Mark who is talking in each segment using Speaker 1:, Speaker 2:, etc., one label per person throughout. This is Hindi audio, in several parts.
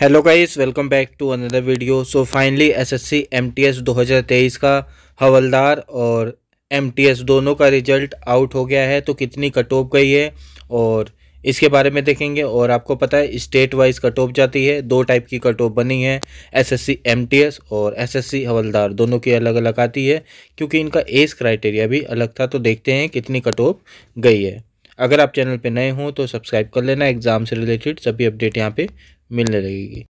Speaker 1: hello guys welcome back to another video so finally SSC MTS 2023 का हवलदार और एमटीएस दोनों का रिजल्ट आउट हो गया है तो कितनी कट ऑफ गई है और इसके बारे में देखेंगे और आपको पता है स्टेट वाइज कट ऑफ जाती है दो टाइप की कट ऑफ बनी है एसएससी एमटीएस और एसएससी हवलदार दोनों की अलग अलग आती है क्योंकि इनका एज क्राइटेरिया भी अलग था तो देखते हैं कितनी कट ऑफ गई है अगर आप चैनल पर नए हों तो सब्सक्राइब कर लेना एग्ज़ाम से रिलेटेड सभी अपडेट यहाँ पे मिलने लगेगी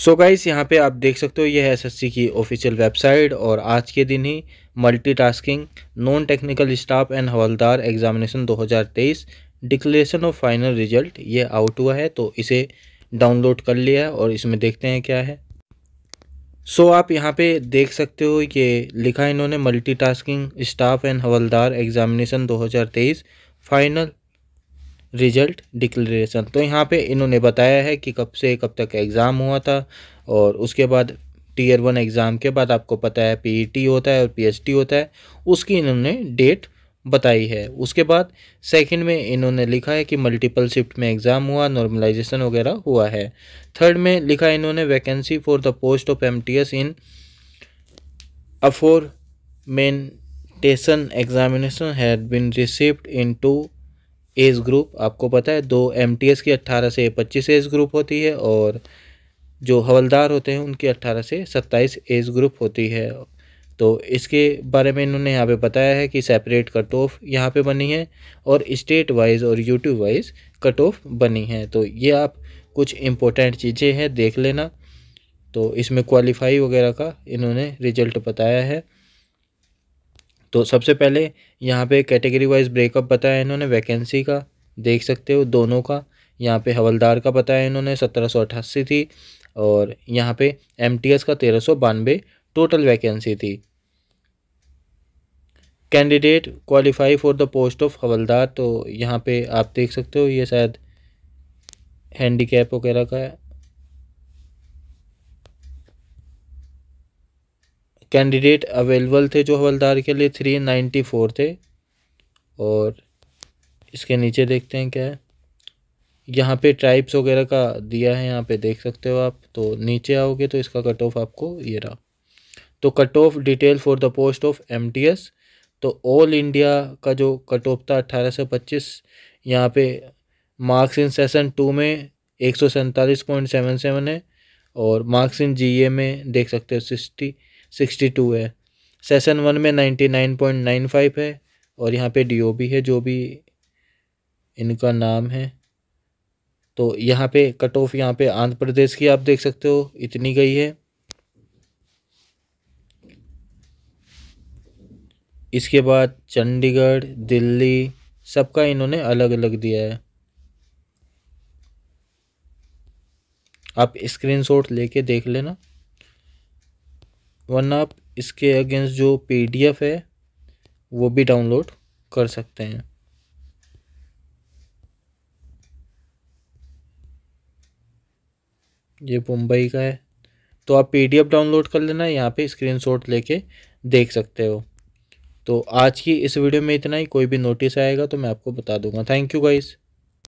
Speaker 1: सो गाइस यहाँ पे आप देख सकते हो ये है एसएससी की ऑफिशियल वेबसाइट और आज के दिन ही multitasking non technical staff and हवलदार examination 2023 declaration of final result ये आउट हुआ है तो इसे डाउनलोड कर लिया है और इसमें देखते हैं क्या है सो so, आप यहाँ पे देख सकते हो ये लिखा इन्होंने मल्टी स्टाफ एंड हवलदार एग्जामिनेशन दो फाइनल रिजल्ट डिक्लेरेशन तो यहाँ पे इन्होंने बताया है कि कब से कब तक एग्ज़ाम हुआ था और उसके बाद टीयर वन एग्ज़ाम के बाद आपको पता है पीईटी e होता है और पीएचटी होता है उसकी इन्होंने डेट बताई है उसके बाद सेकंड में इन्होंने लिखा है कि मल्टीपल शिफ्ट में एग्ज़ाम हुआ नॉर्मलाइजेशन वगैरह हुआ है थर्ड में लिखा है इन्होंने vacancy for the post of M in aforementioned examination had been received in two age group आपको पता है दो एम की अट्ठारह से पच्चीस एज ग्रुप होती है और जो हवलदार होते हैं उनकी अट्ठारह से सत्ताईस एज ग्रुप होती है तो इसके बारे में इन्होंने यहाँ पे बताया है कि सेपरेट कट ऑफ यहाँ पे बनी है और स्टेट वाइज और यूट्यूब वाइज कट ऑफ बनी है तो ये आप कुछ इम्पोर्टेंट चीज़ें हैं देख लेना तो इसमें क्वालिफाई वगैरह का इन्होंने रिजल्ट बताया है तो सबसे पहले यहाँ पे कैटेगरी वाइज ब्रेकअप बताया इन्होंने वैकेंसी का देख सकते हो दोनों का यहाँ पे हवलदार का बताया इन्होंने सत्रह सौ अट्ठासी थी और यहाँ पे एमटीएस का तेरह सौ बानवे टोटल वैकेंसी थी candidate qualify for the post of हवलदार तो यहाँ पे आप देख सकते हो ये शायद हैंडीकैप वगैरह का है कैंडिडेट अवेलेबल थे जो हवलदार के लिए थ्री नाइन्टी फोर थे और इसके नीचे देखते हैं क्या है यहाँ पे ट्राइब्स वगैरह का दिया है यहाँ पे देख सकते हो आप तो नीचे आओगे तो इसका कट ऑफ आपको ये रहा तो cut off detail for the post of M तो ऑल इंडिया का जो कट ऑफ था अट्ठारह सौ पच्चीस यहाँ पे मार्क्स इन सेशन टू में एक सौ सैंतालीस पॉइंट सेवन सेवन है और मार्क्स इन जीए में देख सकते हो सिक्सटी सिक्सटी टू है सेशन वन में ninety nine point nine five है और यहाँ पे डी ओ बी है जो भी इनका नाम है तो यहाँ पे कट ऑफ यहाँ पे आंध्र प्रदेश की आप देख सकते हो इतनी गई है इसके बाद चंडीगढ़ दिल्ली सबका इन्होंने अलग अलग दिया है आप स्क्रीनशॉट लेके देख लेना वरना आप इसके अगेंस्ट जो पीडीएफ है वो भी डाउनलोड कर सकते हैं ये मुंबई का है तो आप पीडीएफ डाउनलोड कर लेना यहाँ पे स्क्रीनशॉट लेके देख सकते हो तो आज की इस वीडियो में इतना ही कोई भी नोटिस आएगा तो मैं आपको बता दूंगा थैंक यू गाइज़